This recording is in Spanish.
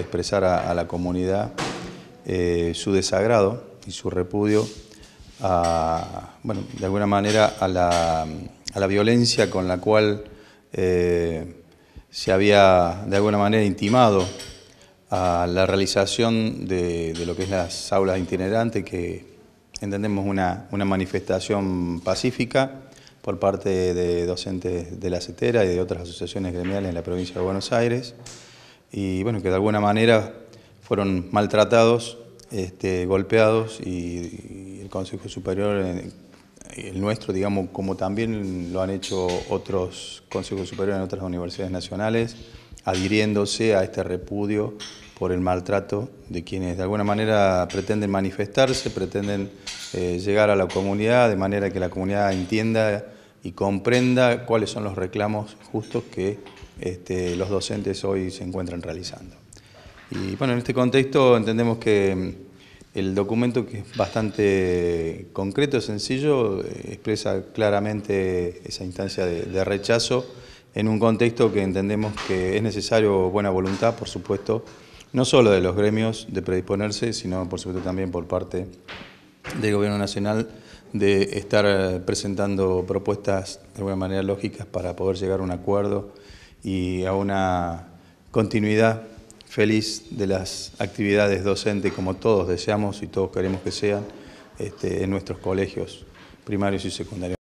expresar a, la comunidad eh, su desagrado y su repudio a, bueno, de alguna manera a la, violencia con la cual eh, se había de alguna manera intimado a la realización de, lo que es las aulas itinerantes, que entendemos una, una manifestación pacífica por parte de docentes de la CETERA y de otras asociaciones gremiales en la provincia de Buenos Aires y bueno, que de alguna manera fueron maltratados, este, golpeados y, el Consejo Superior, el nuestro, digamos, como también lo han hecho otros consejos superiores en otras universidades nacionales, adhiriéndose a este repudio por el maltrato de quienes de alguna manera pretenden manifestarse, pretenden eh, llegar a la comunidad de manera que la comunidad entienda y comprenda cuáles son los reclamos justos que este, los docentes hoy se encuentran realizando. Y bueno, en este contexto entendemos que mm, el documento, que es bastante concreto, sencillo, eh, expresa claramente esa instancia de, rechazo en un contexto que entendemos que es necesario buena voluntad, por supuesto, no solo de los gremios de predisponerse, sino por supuesto también por parte del Gobierno Nacional de estar eh, presentando propuestas de alguna manera lógicas para poder llegar a un acuerdo y a una continuidad feliz de las actividades docentes como todos deseamos y todos queremos que sean este, en nuestros colegios primarios y secundarios.